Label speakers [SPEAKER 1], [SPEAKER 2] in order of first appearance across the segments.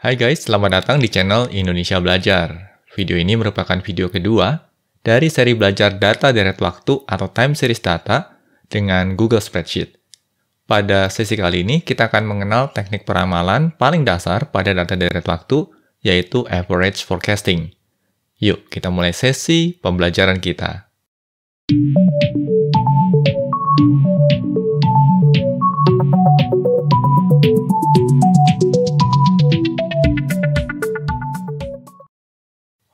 [SPEAKER 1] Hai guys, selamat datang di channel Indonesia Belajar. Video ini merupakan video kedua dari seri belajar data deret waktu atau time series data dengan Google Spreadsheet. Pada sesi kali ini, kita akan mengenal teknik peramalan paling dasar pada data deret waktu, yaitu average forecasting. Yuk, kita mulai sesi pembelajaran kita.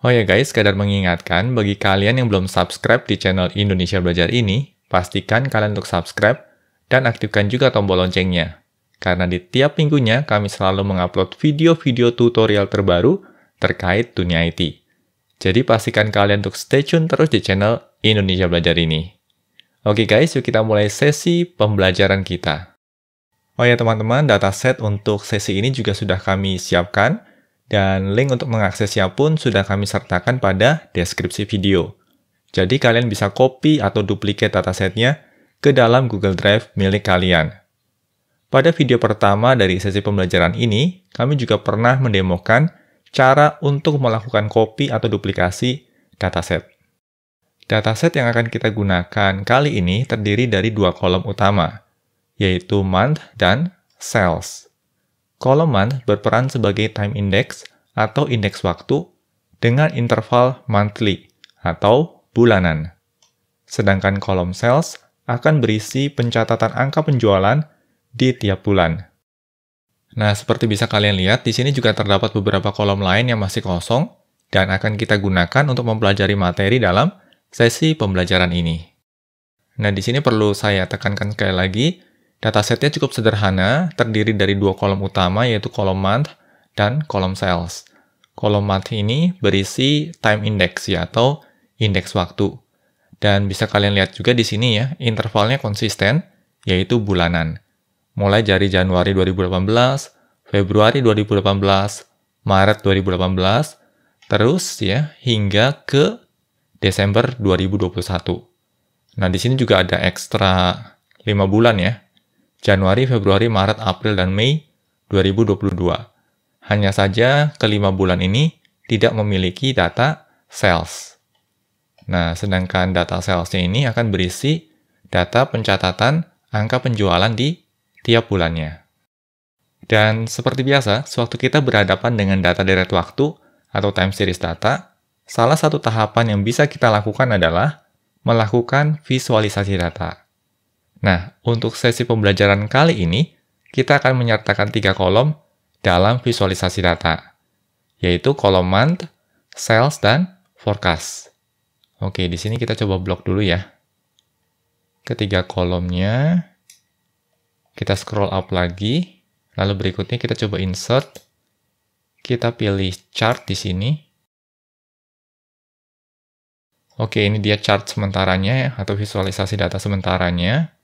[SPEAKER 1] Oh ya guys, sekadar mengingatkan, bagi kalian yang belum subscribe di channel Indonesia Belajar ini, pastikan kalian untuk subscribe dan aktifkan juga tombol loncengnya. Karena di tiap minggunya kami selalu mengupload video-video tutorial terbaru terkait dunia IT. Jadi pastikan kalian untuk stay tune terus di channel Indonesia Belajar ini. Oke guys, yuk kita mulai sesi pembelajaran kita. Oh ya teman-teman, dataset untuk sesi ini juga sudah kami siapkan. Dan link untuk mengaksesnya pun sudah kami sertakan pada deskripsi video. Jadi kalian bisa copy atau duplikat datasetnya ke dalam Google Drive milik kalian. Pada video pertama dari sesi pembelajaran ini, kami juga pernah mendemokan cara untuk melakukan copy atau duplikasi dataset. Dataset yang akan kita gunakan kali ini terdiri dari dua kolom utama, yaitu month dan sales. Coleman berperan sebagai time index atau indeks waktu dengan interval monthly atau bulanan. Sedangkan kolom sales akan berisi pencatatan angka penjualan di tiap bulan. Nah, seperti bisa kalian lihat, di sini juga terdapat beberapa kolom lain yang masih kosong dan akan kita gunakan untuk mempelajari materi dalam sesi pembelajaran ini. Nah, di sini perlu saya tekankan sekali lagi, Datasetnya cukup sederhana, terdiri dari dua kolom utama yaitu kolom month dan kolom sales. Kolom month ini berisi time index ya, atau indeks waktu. Dan bisa kalian lihat juga di sini ya, intervalnya konsisten, yaitu bulanan. Mulai dari Januari 2018, Februari 2018, Maret 2018, terus ya hingga ke Desember 2021. Nah, di sini juga ada ekstra 5 bulan ya. Januari, Februari, Maret, April, dan Mei 2022. Hanya saja kelima bulan ini tidak memiliki data sales. Nah, sedangkan data salesnya ini akan berisi data pencatatan angka penjualan di tiap bulannya. Dan seperti biasa, sewaktu kita berhadapan dengan data deret waktu atau time series data, salah satu tahapan yang bisa kita lakukan adalah melakukan visualisasi data. Nah, untuk sesi pembelajaran kali ini, kita akan menyertakan tiga kolom dalam visualisasi data, yaitu kolom month, sales, dan forecast. Oke, di sini kita coba blok dulu ya. Ketiga kolomnya, kita scroll up lagi, lalu berikutnya kita coba insert, kita pilih chart di sini. Oke, ini dia chart sementaranya ya, atau visualisasi data sementaranya.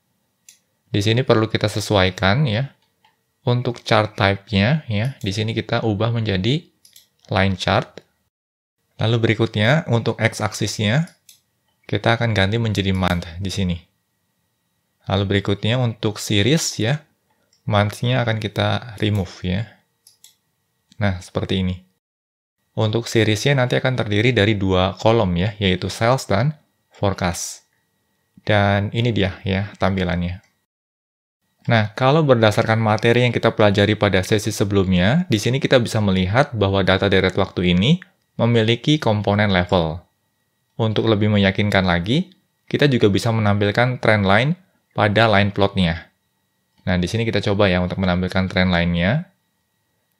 [SPEAKER 1] Di sini perlu kita sesuaikan ya. Untuk chart type-nya ya, di sini kita ubah menjadi line chart. Lalu berikutnya untuk x axis-nya kita akan ganti menjadi month di sini. Lalu berikutnya untuk series ya, month-nya akan kita remove ya. Nah, seperti ini. Untuk series-nya nanti akan terdiri dari dua kolom ya, yaitu sales dan forecast. Dan ini dia ya tampilannya. Nah, kalau berdasarkan materi yang kita pelajari pada sesi sebelumnya, di sini kita bisa melihat bahwa data deret waktu ini memiliki komponen level. Untuk lebih meyakinkan lagi, kita juga bisa menampilkan trend line pada line plotnya. Nah, di sini kita coba ya untuk menampilkan trend line-nya.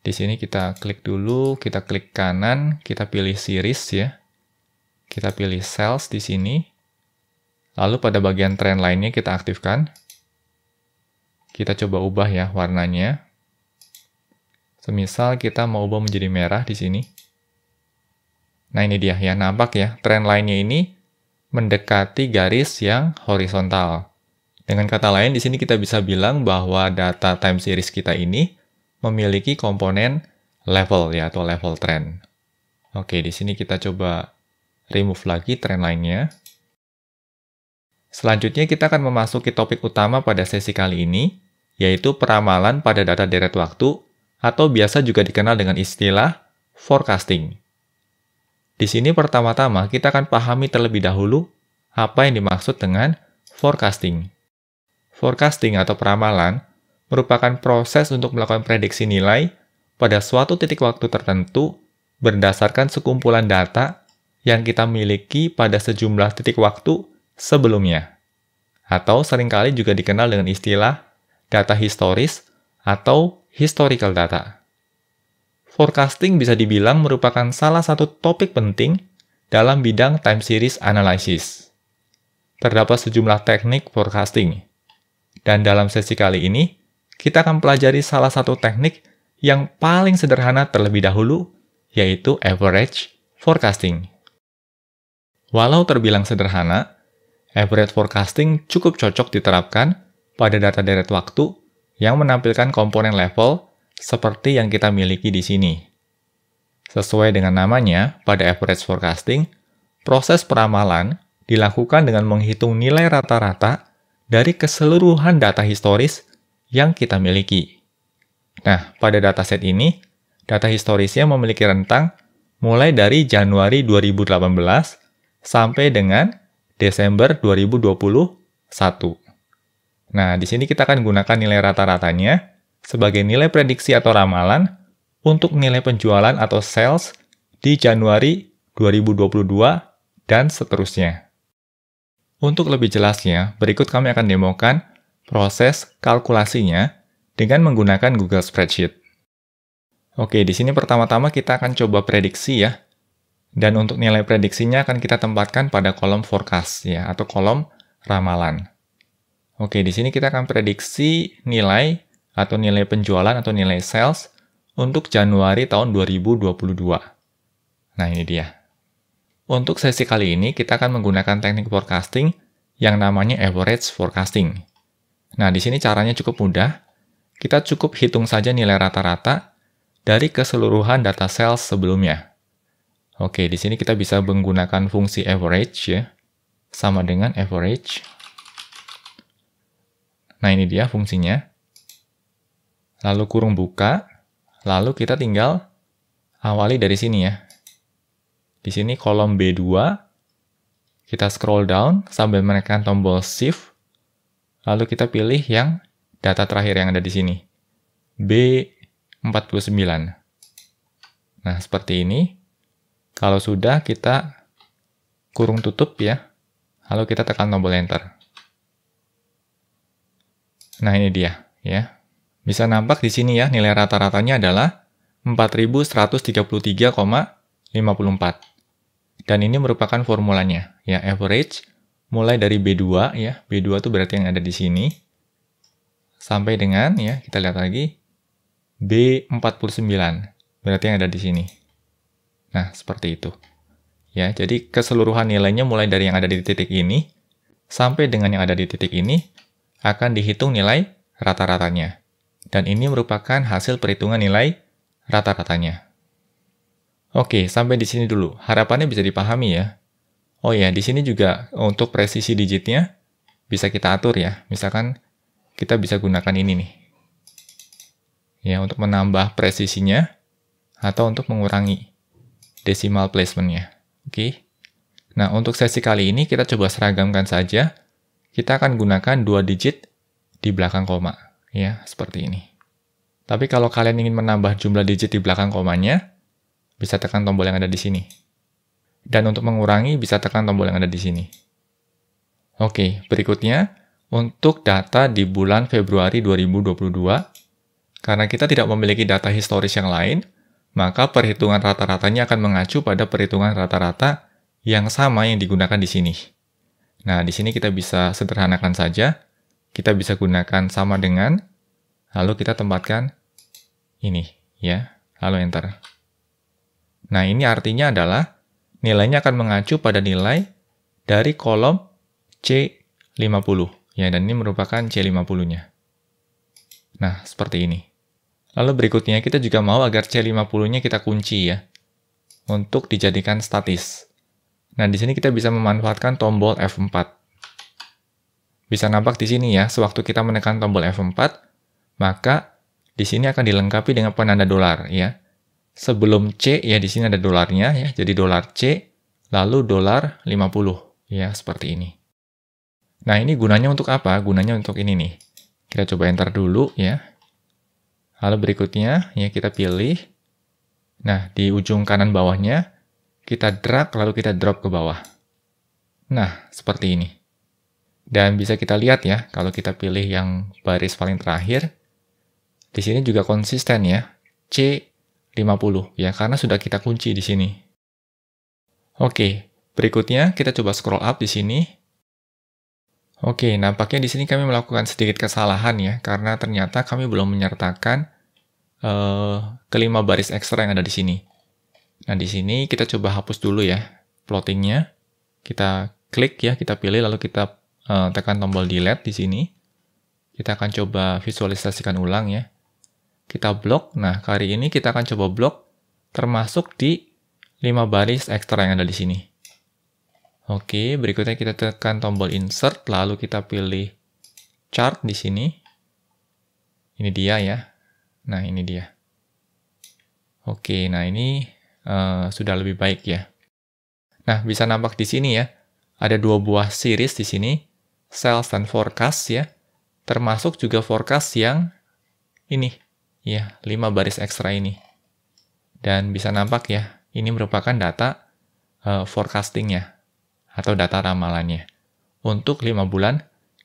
[SPEAKER 1] Di sini kita klik dulu, kita klik kanan, kita pilih series ya. Kita pilih cells di sini. Lalu pada bagian trend line nya kita aktifkan. Kita coba ubah ya warnanya. Semisal kita mau ubah menjadi merah di sini. Nah ini dia ya, nampak ya trend lainnya ini mendekati garis yang horizontal. Dengan kata lain, di sini kita bisa bilang bahwa data time series kita ini memiliki komponen level ya atau level trend. Oke, di sini kita coba remove lagi trend lainnya. Selanjutnya kita akan memasuki topik utama pada sesi kali ini, yaitu peramalan pada data deret waktu atau biasa juga dikenal dengan istilah forecasting. Di sini pertama-tama kita akan pahami terlebih dahulu apa yang dimaksud dengan forecasting. Forecasting atau peramalan merupakan proses untuk melakukan prediksi nilai pada suatu titik waktu tertentu berdasarkan sekumpulan data yang kita miliki pada sejumlah titik waktu sebelumnya, atau seringkali juga dikenal dengan istilah data historis atau historical data. Forecasting bisa dibilang merupakan salah satu topik penting dalam bidang time series analysis. Terdapat sejumlah teknik forecasting. Dan dalam sesi kali ini, kita akan pelajari salah satu teknik yang paling sederhana terlebih dahulu, yaitu average forecasting. Walau terbilang sederhana, Average forecasting cukup cocok diterapkan pada data deret waktu yang menampilkan komponen level seperti yang kita miliki di sini. Sesuai dengan namanya, pada average forecasting, proses peramalan dilakukan dengan menghitung nilai rata-rata dari keseluruhan data historis yang kita miliki. Nah, pada dataset ini, data historisnya memiliki rentang mulai dari Januari 2018 sampai dengan Desember 2021. Nah, di sini kita akan gunakan nilai rata-ratanya sebagai nilai prediksi atau ramalan untuk nilai penjualan atau sales di Januari 2022 dan seterusnya. Untuk lebih jelasnya, berikut kami akan demokan proses kalkulasinya dengan menggunakan Google Spreadsheet. Oke, di sini pertama-tama kita akan coba prediksi ya dan untuk nilai prediksinya akan kita tempatkan pada kolom forecast ya atau kolom ramalan. Oke, di sini kita akan prediksi nilai atau nilai penjualan atau nilai sales untuk Januari tahun 2022. Nah, ini dia. Untuk sesi kali ini kita akan menggunakan teknik forecasting yang namanya average forecasting. Nah, di sini caranya cukup mudah. Kita cukup hitung saja nilai rata-rata dari keseluruhan data sales sebelumnya. Oke, di sini kita bisa menggunakan fungsi average ya. Sama dengan average. Nah, ini dia fungsinya. Lalu kurung buka. Lalu kita tinggal awali dari sini ya. Di sini kolom B2. Kita scroll down sambil menekan tombol shift. Lalu kita pilih yang data terakhir yang ada di sini. B49. Nah, seperti ini. Kalau sudah, kita kurung tutup ya. Lalu kita tekan tombol enter. Nah, ini dia ya. Bisa nampak di sini ya, nilai rata-ratanya adalah 4133,54. Dan ini merupakan formulanya ya, average mulai dari B2 ya. B2 itu berarti yang ada di sini sampai dengan ya, kita lihat lagi B49. Berarti yang ada di sini. Nah, seperti itu. Ya, jadi keseluruhan nilainya mulai dari yang ada di titik ini sampai dengan yang ada di titik ini akan dihitung nilai rata-ratanya. Dan ini merupakan hasil perhitungan nilai rata-ratanya. Oke, sampai di sini dulu. Harapannya bisa dipahami ya. Oh ya, di sini juga untuk presisi digitnya bisa kita atur ya. Misalkan kita bisa gunakan ini nih. Ya, untuk menambah presisinya atau untuk mengurangi decimal placementnya. Oke. Okay? Nah, untuk sesi kali ini kita coba seragamkan saja. Kita akan gunakan dua digit di belakang koma. Ya, seperti ini. Tapi kalau kalian ingin menambah jumlah digit di belakang komanya, bisa tekan tombol yang ada di sini. Dan untuk mengurangi, bisa tekan tombol yang ada di sini. Oke, berikutnya, untuk data di bulan Februari 2022, karena kita tidak memiliki data historis yang lain, maka perhitungan rata-ratanya akan mengacu pada perhitungan rata-rata yang sama yang digunakan di sini. Nah, di sini kita bisa sederhanakan saja. Kita bisa gunakan sama dengan, lalu kita tempatkan ini, ya. Lalu enter. Nah, ini artinya adalah nilainya akan mengacu pada nilai dari kolom C50. Ya, dan ini merupakan C50-nya. Nah, seperti ini. Lalu berikutnya kita juga mau agar C50-nya kita kunci ya, untuk dijadikan statis. Nah, di sini kita bisa memanfaatkan tombol F4. Bisa nampak di sini ya, sewaktu kita menekan tombol F4, maka di sini akan dilengkapi dengan penanda dolar ya. Sebelum C ya di sini ada dolarnya ya, jadi dolar C lalu dolar 50 ya seperti ini. Nah, ini gunanya untuk apa? Gunanya untuk ini nih. Kita coba enter dulu ya. Lalu berikutnya, ya kita pilih. Nah, di ujung kanan bawahnya, kita drag lalu kita drop ke bawah. Nah, seperti ini. Dan bisa kita lihat ya, kalau kita pilih yang baris paling terakhir, di sini juga konsisten ya, C50 ya, karena sudah kita kunci di sini. Oke, berikutnya kita coba scroll up di sini, Oke, nampaknya di sini kami melakukan sedikit kesalahan ya, karena ternyata kami belum menyertakan Eh, kelima baris ekstra yang ada di sini. Nah, di sini kita coba hapus dulu ya plottingnya. Kita klik ya, kita pilih, lalu kita uh, tekan tombol delete di sini. Kita akan coba visualisasikan ulang ya. Kita blok. Nah, kali ini kita akan coba blok termasuk di lima baris ekstra yang ada di sini. Oke, berikutnya kita tekan tombol insert, lalu kita pilih chart di sini. Ini dia ya, Nah, ini dia. Oke, nah ini uh, sudah lebih baik ya. Nah, bisa nampak di sini ya. Ada dua buah series di sini. Sales dan forecast ya. Termasuk juga forecast yang ini. Ya, lima baris ekstra ini. Dan bisa nampak ya, ini merupakan data uh, forecastingnya atau data ramalannya untuk lima bulan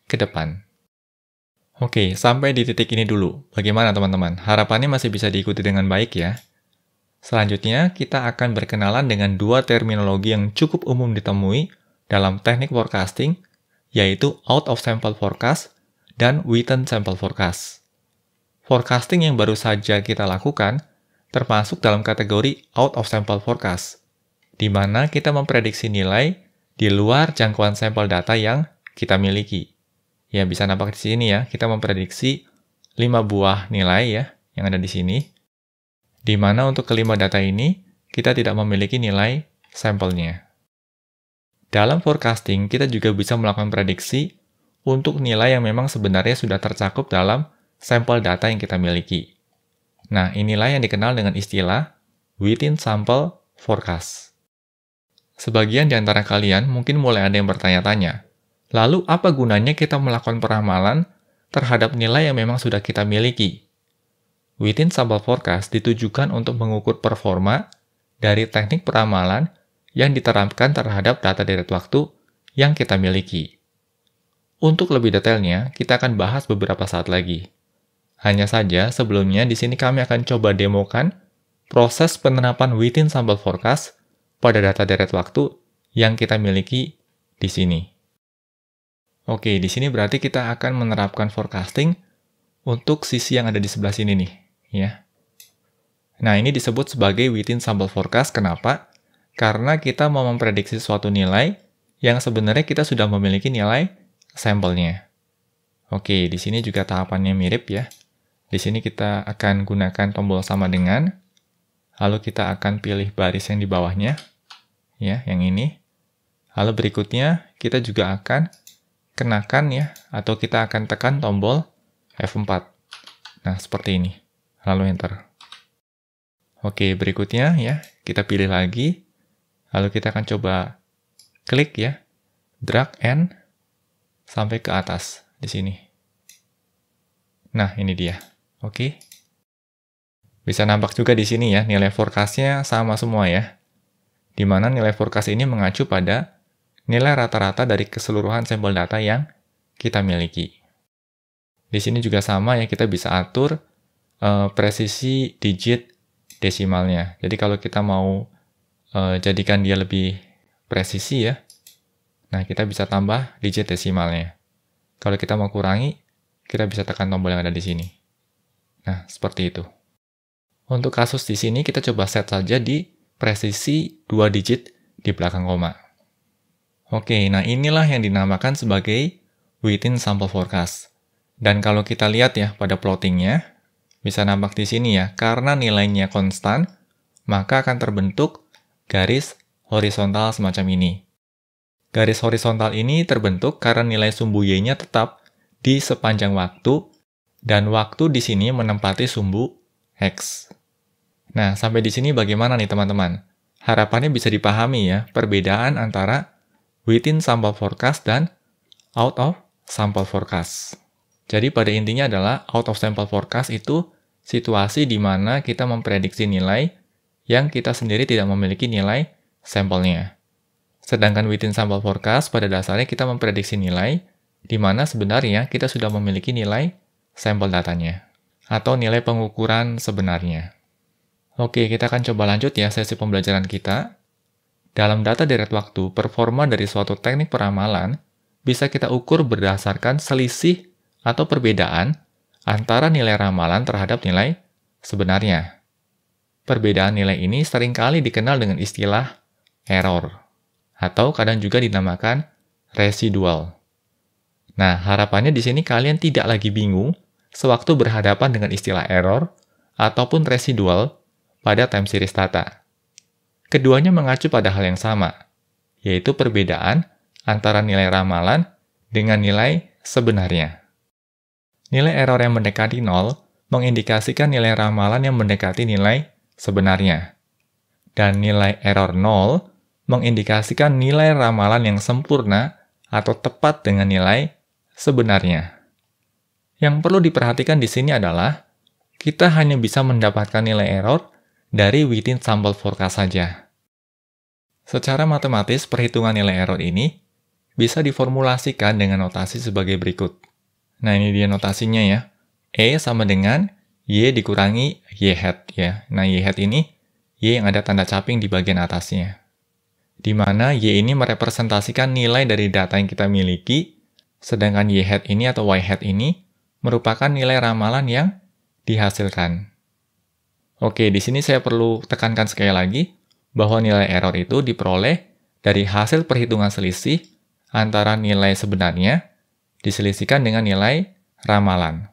[SPEAKER 1] ke depan. Oke, sampai di titik ini dulu. Bagaimana teman-teman? Harapannya masih bisa diikuti dengan baik ya. Selanjutnya, kita akan berkenalan dengan dua terminologi yang cukup umum ditemui dalam teknik forecasting, yaitu out of sample forecast dan within sample forecast. Forecasting yang baru saja kita lakukan termasuk dalam kategori out of sample forecast, di mana kita memprediksi nilai di luar jangkauan sampel data yang kita miliki ya bisa nampak di sini ya, kita memprediksi 5 buah nilai ya yang ada di sini. Di mana untuk kelima data ini, kita tidak memiliki nilai sampelnya. Dalam forecasting, kita juga bisa melakukan prediksi untuk nilai yang memang sebenarnya sudah tercakup dalam sampel data yang kita miliki. Nah, inilah yang dikenal dengan istilah within sample forecast. Sebagian di antara kalian mungkin mulai ada yang bertanya-tanya, Lalu apa gunanya kita melakukan peramalan terhadap nilai yang memang sudah kita miliki? Within sample Forecast ditujukan untuk mengukur performa dari teknik peramalan yang diterapkan terhadap data deret waktu yang kita miliki. Untuk lebih detailnya, kita akan bahas beberapa saat lagi. Hanya saja, sebelumnya di sini kami akan coba demokan proses penerapan Within Sample Forecast pada data deret waktu yang kita miliki di sini. Oke, di sini berarti kita akan menerapkan forecasting untuk sisi yang ada di sebelah sini nih, ya. Nah, ini disebut sebagai within sample forecast. Kenapa? Karena kita mau memprediksi suatu nilai yang sebenarnya kita sudah memiliki nilai sampelnya. Oke, di sini juga tahapannya mirip ya. Di sini kita akan gunakan tombol sama dengan, lalu kita akan pilih baris yang di bawahnya, ya, yang ini. Lalu berikutnya kita juga akan kenakan ya, atau kita akan tekan tombol F4. Nah, seperti ini. Lalu Enter. Oke, berikutnya ya, kita pilih lagi. Lalu kita akan coba klik ya, drag and sampai ke atas di sini. Nah, ini dia. Oke. Bisa nampak juga di sini ya, nilai forecast-nya sama semua ya. Di mana nilai forecast ini mengacu pada nilai rata-rata dari keseluruhan sampel data yang kita miliki. Di sini juga sama ya, kita bisa atur uh, presisi digit desimalnya. Jadi kalau kita mau uh, jadikan dia lebih presisi ya, nah kita bisa tambah digit desimalnya. Kalau kita mau kurangi, kita bisa tekan tombol yang ada di sini. Nah, seperti itu. Untuk kasus di sini kita coba set saja di presisi 2 digit di belakang koma. Oke, nah inilah yang dinamakan sebagai within sample forecast. Dan kalau kita lihat ya pada plottingnya, bisa nampak di sini ya, karena nilainya konstan, maka akan terbentuk garis horizontal semacam ini. Garis horizontal ini terbentuk karena nilai sumbu Y-nya tetap di sepanjang waktu, dan waktu di sini menempati sumbu X. Nah, sampai di sini bagaimana nih teman-teman? Harapannya bisa dipahami ya, perbedaan antara within sample forecast, dan out of sample forecast. Jadi pada intinya adalah out of sample forecast itu situasi di mana kita memprediksi nilai yang kita sendiri tidak memiliki nilai sampelnya. Sedangkan within sample forecast pada dasarnya kita memprediksi nilai di mana sebenarnya kita sudah memiliki nilai sampel datanya atau nilai pengukuran sebenarnya. Oke, kita akan coba lanjut ya sesi pembelajaran kita. Dalam data deret waktu, performa dari suatu teknik peramalan bisa kita ukur berdasarkan selisih atau perbedaan antara nilai ramalan terhadap nilai sebenarnya. Perbedaan nilai ini seringkali dikenal dengan istilah error, atau kadang juga dinamakan residual. Nah, harapannya di sini kalian tidak lagi bingung sewaktu berhadapan dengan istilah error ataupun residual pada time series data keduanya mengacu pada hal yang sama, yaitu perbedaan antara nilai ramalan dengan nilai sebenarnya. Nilai error yang mendekati nol mengindikasikan nilai ramalan yang mendekati nilai sebenarnya. Dan nilai error nol mengindikasikan nilai ramalan yang sempurna atau tepat dengan nilai sebenarnya. Yang perlu diperhatikan di sini adalah kita hanya bisa mendapatkan nilai error dari within sample forecast saja. Secara matematis, perhitungan nilai error ini bisa diformulasikan dengan notasi sebagai berikut. Nah, ini dia notasinya ya. E sama dengan Y dikurangi Y hat ya. Nah, Y hat ini Y yang ada tanda caping di bagian atasnya. Di mana Y ini merepresentasikan nilai dari data yang kita miliki, sedangkan Y hat ini atau Y hat ini merupakan nilai ramalan yang dihasilkan. Oke, di sini saya perlu tekankan sekali lagi bahwa nilai error itu diperoleh dari hasil perhitungan selisih antara nilai sebenarnya diselisihkan dengan nilai ramalan.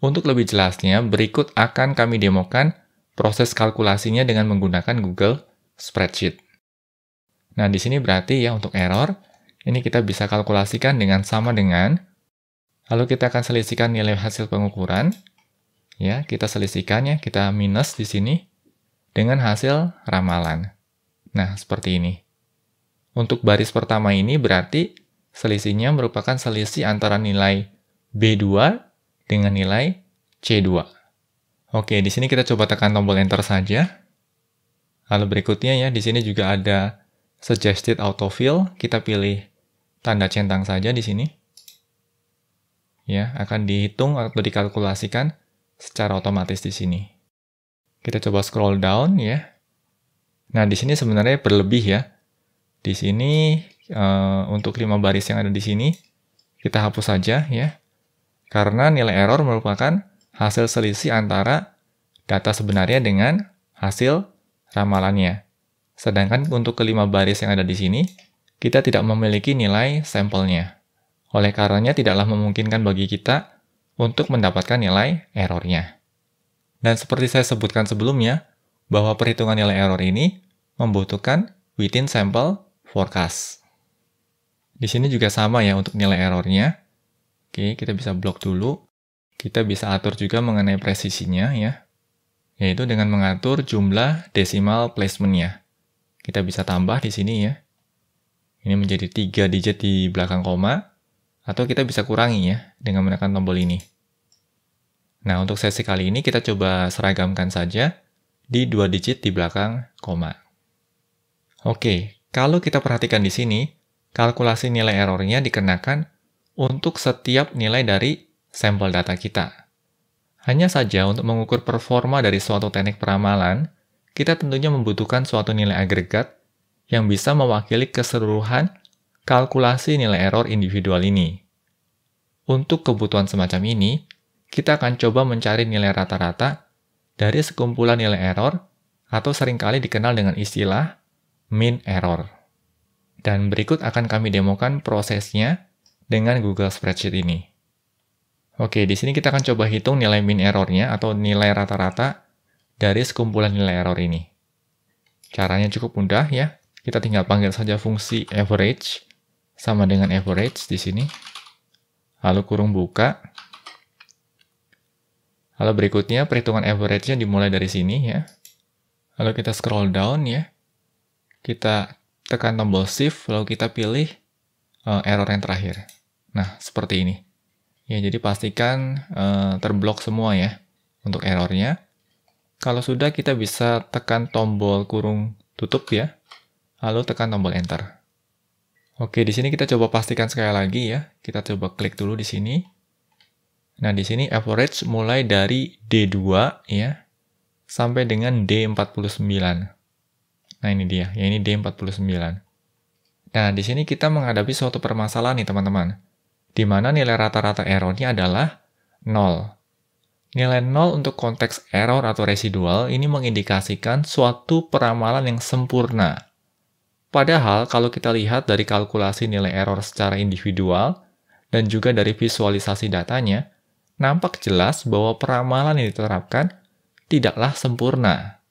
[SPEAKER 1] Untuk lebih jelasnya, berikut akan kami demokan proses kalkulasinya dengan menggunakan Google Spreadsheet. Nah, di sini berarti ya untuk error, ini kita bisa kalkulasikan dengan sama dengan, lalu kita akan selisihkan nilai hasil pengukuran, ya kita selisihkannya, kita minus di sini dengan hasil ramalan. Nah, seperti ini. Untuk baris pertama ini berarti selisihnya merupakan selisih antara nilai B2 dengan nilai C2. Oke, di sini kita coba tekan tombol enter saja. Lalu berikutnya ya, di sini juga ada suggested autofill. Kita pilih tanda centang saja di sini. Ya, akan dihitung atau dikalkulasikan secara otomatis di sini. Kita coba scroll down ya. Nah, di sini sebenarnya berlebih ya. Di sini uh, untuk lima baris yang ada di sini kita hapus saja ya. Karena nilai error merupakan hasil selisih antara data sebenarnya dengan hasil ramalannya. Sedangkan untuk kelima baris yang ada di sini, kita tidak memiliki nilai sampelnya. Oleh karenanya tidaklah memungkinkan bagi kita untuk mendapatkan nilai errornya. Dan seperti saya sebutkan sebelumnya, bahwa perhitungan nilai error ini membutuhkan within sample forecast. Di sini juga sama ya untuk nilai errornya. Oke, kita bisa blok dulu. Kita bisa atur juga mengenai presisinya ya. Yaitu dengan mengatur jumlah desimal placementnya. Kita bisa tambah di sini ya. Ini menjadi 3 digit di belakang koma. Atau kita bisa kurangi ya dengan menekan tombol ini. Nah, untuk sesi kali ini kita coba seragamkan saja di dua digit di belakang koma. Oke, kalau kita perhatikan di sini, kalkulasi nilai errornya dikenakan untuk setiap nilai dari sampel data kita. Hanya saja untuk mengukur performa dari suatu teknik peramalan, kita tentunya membutuhkan suatu nilai agregat yang bisa mewakili keseluruhan kalkulasi nilai error individual ini. Untuk kebutuhan semacam ini, kita akan coba mencari nilai rata-rata dari sekumpulan nilai error atau seringkali dikenal dengan istilah mean error. Dan berikut akan kami demokan prosesnya dengan Google Spreadsheet ini. Oke, di sini kita akan coba hitung nilai mean errornya atau nilai rata-rata dari sekumpulan nilai error ini. Caranya cukup mudah ya, kita tinggal panggil saja fungsi average sama dengan average di sini. Lalu kurung buka. Lalu berikutnya perhitungan average-nya dimulai dari sini ya. Lalu kita scroll down ya. Kita tekan tombol shift, lalu kita pilih uh, error yang terakhir. Nah, seperti ini. Ya, jadi pastikan uh, terblok semua ya untuk errornya. Kalau sudah kita bisa tekan tombol kurung tutup ya, lalu tekan tombol enter. Oke, di sini kita coba pastikan sekali lagi ya. Kita coba klik dulu di sini. Nah, di sini average mulai dari D2 ya sampai dengan D49. Nah, ini dia. Ya, ini D49. Nah, di sini kita menghadapi suatu permasalahan nih, teman-teman. Di mana nilai rata-rata errornya adalah 0. Nilai 0 untuk konteks error atau residual ini mengindikasikan suatu peramalan yang sempurna. Padahal kalau kita lihat dari kalkulasi nilai error secara individual dan juga dari visualisasi datanya, nampak jelas bahwa peramalan yang diterapkan tidaklah sempurna.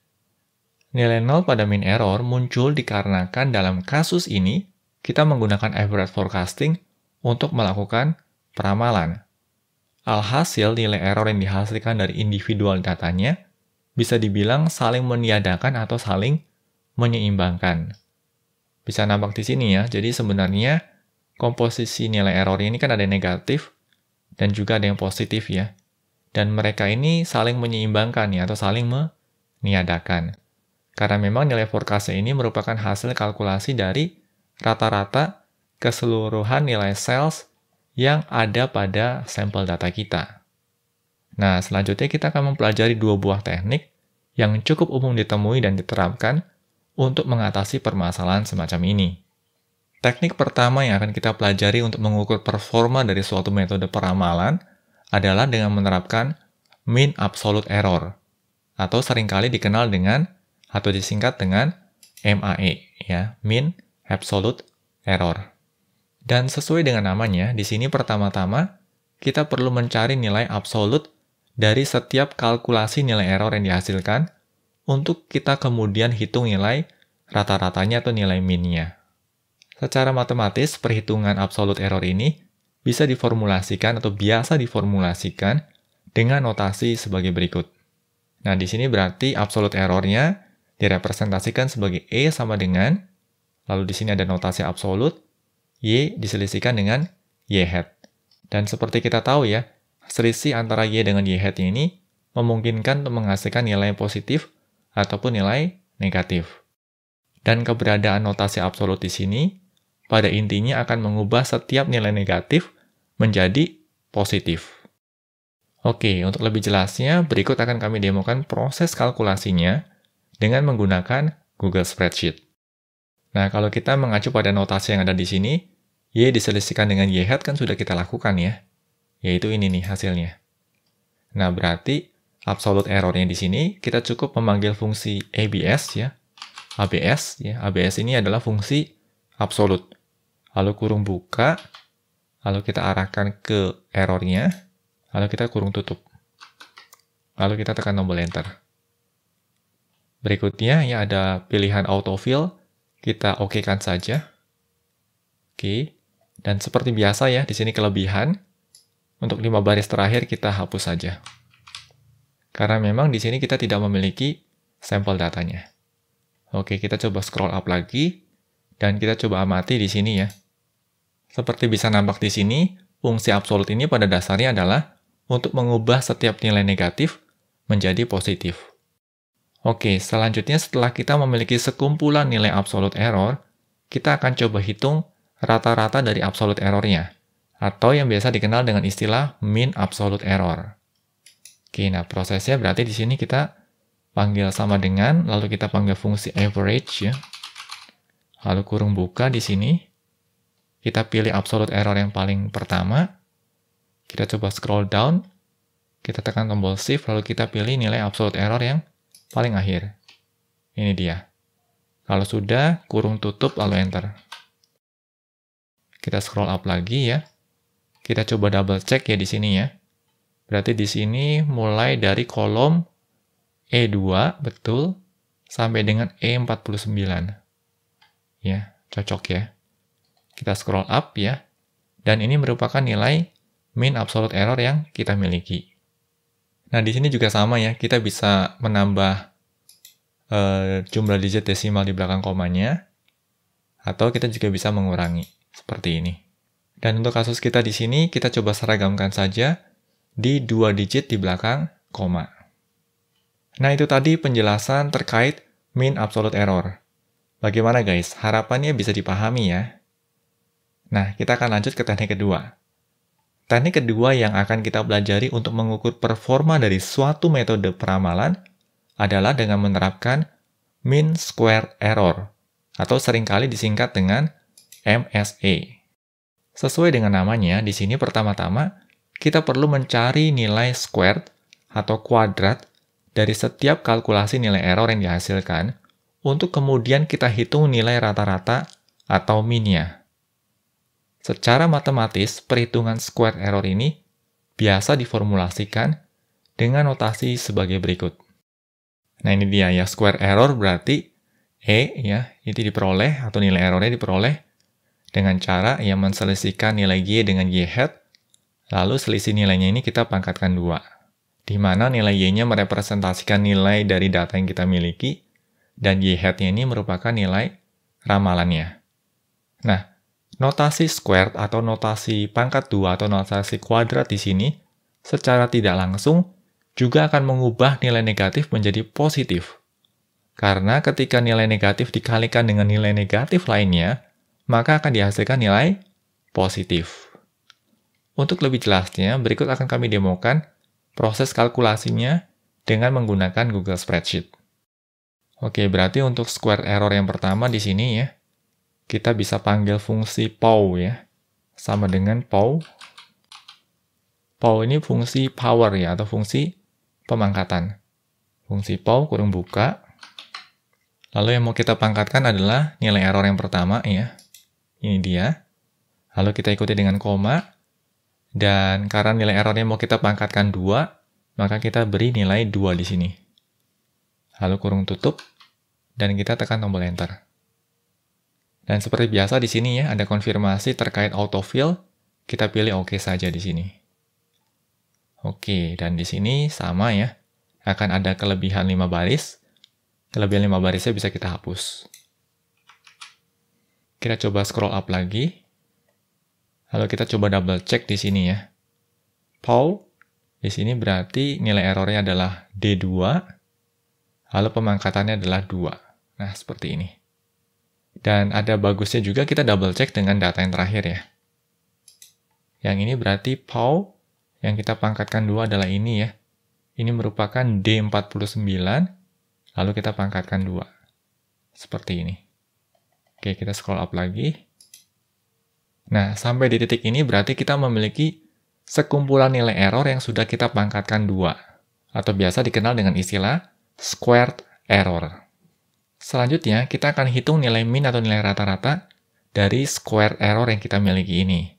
[SPEAKER 1] Nilai 0 pada mean error muncul dikarenakan dalam kasus ini kita menggunakan average forecasting untuk melakukan peramalan. Alhasil nilai error yang dihasilkan dari individual datanya bisa dibilang saling meniadakan atau saling menyeimbangkan bisa nampak di sini ya. Jadi sebenarnya komposisi nilai error ini kan ada yang negatif dan juga ada yang positif ya. Dan mereka ini saling menyeimbangkan ya atau saling meniadakan. Karena memang nilai forecast ini merupakan hasil kalkulasi dari rata-rata keseluruhan nilai sales yang ada pada sampel data kita. Nah, selanjutnya kita akan mempelajari dua buah teknik yang cukup umum ditemui dan diterapkan untuk mengatasi permasalahan semacam ini. Teknik pertama yang akan kita pelajari untuk mengukur performa dari suatu metode peramalan adalah dengan menerapkan mean absolute error atau seringkali dikenal dengan atau disingkat dengan MAE ya, mean absolute error. Dan sesuai dengan namanya, di sini pertama-tama kita perlu mencari nilai absolut dari setiap kalkulasi nilai error yang dihasilkan untuk kita kemudian hitung nilai rata-ratanya atau nilai minnya. Secara matematis, perhitungan absolute error ini bisa diformulasikan atau biasa diformulasikan dengan notasi sebagai berikut. Nah, di sini berarti absolute errornya direpresentasikan sebagai E sama dengan, lalu di sini ada notasi absolut, Y diselisihkan dengan Y hat. Dan seperti kita tahu ya, selisih antara Y dengan Y hat ini memungkinkan untuk menghasilkan nilai positif ataupun nilai negatif. Dan keberadaan notasi absolut di sini, pada intinya akan mengubah setiap nilai negatif menjadi positif. Oke, untuk lebih jelasnya, berikut akan kami demokan proses kalkulasinya dengan menggunakan Google Spreadsheet. Nah, kalau kita mengacu pada notasi yang ada di sini, Y diselisihkan dengan Y hat kan sudah kita lakukan ya, yaitu ini nih hasilnya. Nah, berarti absolute errornya di sini, kita cukup memanggil fungsi abs ya. ABS ya. ABS ini adalah fungsi absolut. Lalu kurung buka, lalu kita arahkan ke errornya, lalu kita kurung tutup. Lalu kita tekan tombol enter. Berikutnya ya ada pilihan autofill, kita oke-kan saja. Oke. Dan seperti biasa ya, di sini kelebihan. Untuk lima baris terakhir kita hapus saja. Karena memang di sini kita tidak memiliki sampel datanya. Oke, kita coba scroll up lagi dan kita coba amati di sini ya. Seperti bisa nampak di sini, fungsi absolut ini pada dasarnya adalah untuk mengubah setiap nilai negatif menjadi positif. Oke, selanjutnya setelah kita memiliki sekumpulan nilai absolut error, kita akan coba hitung rata-rata dari absolut errornya, atau yang biasa dikenal dengan istilah mean absolute error. Oke, nah prosesnya berarti di sini kita panggil sama dengan, lalu kita panggil fungsi average ya. Lalu kurung buka di sini. Kita pilih absolute error yang paling pertama. Kita coba scroll down. Kita tekan tombol shift, lalu kita pilih nilai absolute error yang paling akhir. Ini dia. Kalau sudah, kurung tutup, lalu enter. Kita scroll up lagi ya. Kita coba double check ya di sini ya. Berarti di sini mulai dari kolom E2, betul, sampai dengan E49. Ya, cocok ya. Kita scroll up ya. Dan ini merupakan nilai mean absolute error yang kita miliki. Nah, di sini juga sama ya, kita bisa menambah uh, jumlah digit desimal di belakang komanya, atau kita juga bisa mengurangi, seperti ini. Dan untuk kasus kita di sini, kita coba seragamkan saja, di dua digit di belakang koma. Nah itu tadi penjelasan terkait mean absolute error. Bagaimana guys? Harapannya bisa dipahami ya. Nah, kita akan lanjut ke teknik kedua. Teknik kedua yang akan kita pelajari untuk mengukur performa dari suatu metode peramalan adalah dengan menerapkan mean square error atau seringkali disingkat dengan MSA. Sesuai dengan namanya, di sini pertama-tama kita perlu mencari nilai squared atau kuadrat dari setiap kalkulasi nilai error yang dihasilkan untuk kemudian kita hitung nilai rata-rata atau minnya. Secara matematis, perhitungan squared error ini biasa diformulasikan dengan notasi sebagai berikut. Nah ini dia ya, square error berarti E ya, itu diperoleh atau nilai errornya diperoleh dengan cara yang menselisihkan nilai Y dengan Y hat Lalu selisih nilainya ini kita pangkatkan dua, di mana nilai Y-nya merepresentasikan nilai dari data yang kita miliki, dan Y hat-nya ini merupakan nilai ramalannya. Nah, notasi squared atau notasi pangkat 2 atau notasi kuadrat di sini, secara tidak langsung, juga akan mengubah nilai negatif menjadi positif. Karena ketika nilai negatif dikalikan dengan nilai negatif lainnya, maka akan dihasilkan nilai positif. Untuk lebih jelasnya, berikut akan kami demokan proses kalkulasinya dengan menggunakan Google Spreadsheet. Oke, berarti untuk square error yang pertama di sini ya, kita bisa panggil fungsi POW ya, sama dengan POW. POW ini fungsi power ya, atau fungsi pemangkatan. Fungsi POW kurung buka. Lalu yang mau kita pangkatkan adalah nilai error yang pertama ya. Ini dia. Lalu kita ikuti dengan koma. Dan karena nilai errornya mau kita pangkatkan 2, maka kita beri nilai 2 di sini. Lalu kurung tutup, dan kita tekan tombol Enter. Dan seperti biasa di sini ya, ada konfirmasi terkait autofill, kita pilih OK saja di sini. Oke, dan di sini sama ya, akan ada kelebihan 5 baris, kelebihan 5 barisnya bisa kita hapus. Kita coba scroll up lagi, Lalu kita coba double check di sini ya. Paul, di sini berarti nilai errornya adalah D2, lalu pemangkatannya adalah 2. Nah, seperti ini. Dan ada bagusnya juga kita double check dengan data yang terakhir ya. Yang ini berarti Paul yang kita pangkatkan 2 adalah ini ya. Ini merupakan D49, lalu kita pangkatkan 2. Seperti ini. Oke, kita scroll up lagi. Nah, sampai di titik ini berarti kita memiliki sekumpulan nilai error yang sudah kita pangkatkan dua, atau biasa dikenal dengan istilah squared error. Selanjutnya, kita akan hitung nilai min atau nilai rata-rata dari squared error yang kita miliki ini.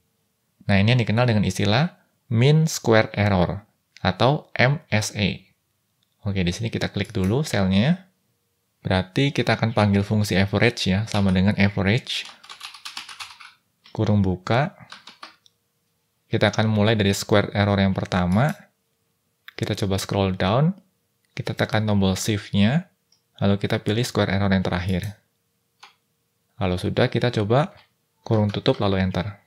[SPEAKER 1] Nah, ini yang dikenal dengan istilah min squared error atau MSA. Oke, di sini kita klik dulu selnya. Berarti kita akan panggil fungsi average ya, sama dengan average kurung buka. Kita akan mulai dari square error yang pertama. Kita coba scroll down, kita tekan tombol shift-nya, lalu kita pilih square error yang terakhir. Lalu sudah, kita coba kurung tutup lalu enter.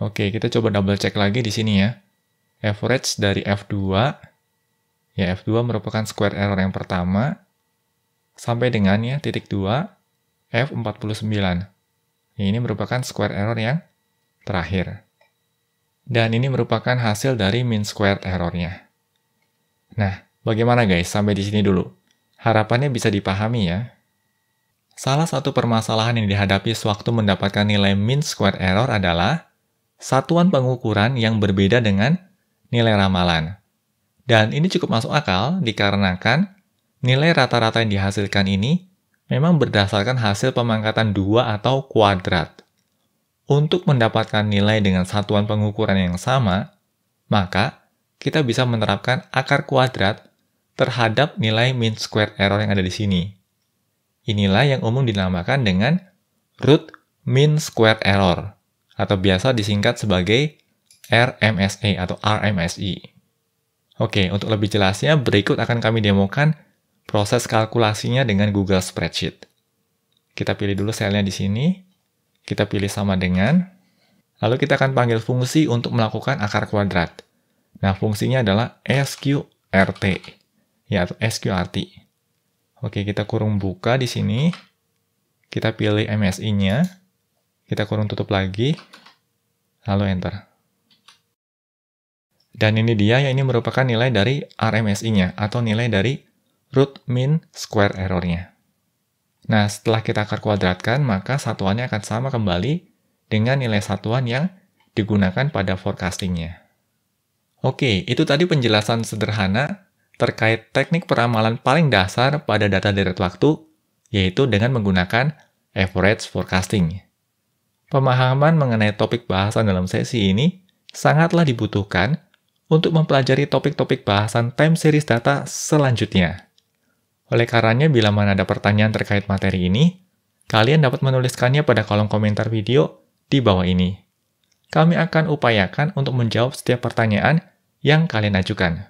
[SPEAKER 1] Oke, kita coba double check lagi di sini ya. Average dari F2, ya F2 merupakan square error yang pertama, sampai dengan ya titik 2, F49. Ini merupakan square error yang terakhir. Dan ini merupakan hasil dari mean squared errornya. Nah, bagaimana guys? Sampai di sini dulu. Harapannya bisa dipahami ya. Salah satu permasalahan yang dihadapi sewaktu mendapatkan nilai mean squared error adalah satuan pengukuran yang berbeda dengan nilai ramalan. Dan ini cukup masuk akal dikarenakan nilai rata-rata yang dihasilkan ini memang berdasarkan hasil pemangkatan dua atau kuadrat. Untuk mendapatkan nilai dengan satuan pengukuran yang sama, maka kita bisa menerapkan akar kuadrat terhadap nilai mean squared error yang ada di sini. Inilah yang umum dinamakan dengan root mean squared error, atau biasa disingkat sebagai RMSE atau RMSE. Oke, untuk lebih jelasnya berikut akan kami demokan proses kalkulasinya dengan Google Spreadsheet. Kita pilih dulu selnya di sini, kita pilih sama dengan, lalu kita akan panggil fungsi untuk melakukan akar kuadrat. Nah, fungsinya adalah SQRT, ya atau SQRT. Oke, kita kurung buka di sini, kita pilih MSI-nya, kita kurung tutup lagi, lalu Enter. Dan ini dia, ya ini merupakan nilai dari RMSI-nya, atau nilai dari root mean square errornya. Nah, setelah kita akar kuadratkan, maka satuannya akan sama kembali dengan nilai satuan yang digunakan pada forecastingnya. Oke, itu tadi penjelasan sederhana terkait teknik peramalan paling dasar pada data deret waktu, yaitu dengan menggunakan average forecasting. Pemahaman mengenai topik bahasan dalam sesi ini sangatlah dibutuhkan untuk mempelajari topik-topik bahasan time series data selanjutnya. Oleh karenanya, bila mana ada pertanyaan terkait materi ini, kalian dapat menuliskannya pada kolom komentar video di bawah ini. Kami akan upayakan untuk menjawab setiap pertanyaan yang kalian ajukan.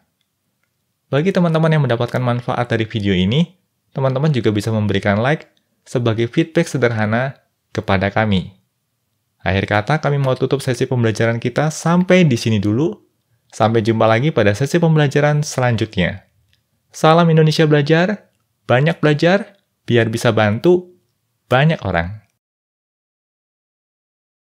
[SPEAKER 1] Bagi teman-teman yang mendapatkan manfaat dari video ini, teman-teman juga bisa memberikan like sebagai feedback sederhana kepada kami. Akhir kata, kami mau tutup sesi pembelajaran kita sampai di sini dulu. Sampai jumpa lagi pada sesi pembelajaran selanjutnya. Salam Indonesia Belajar! Banyak belajar biar bisa bantu banyak orang.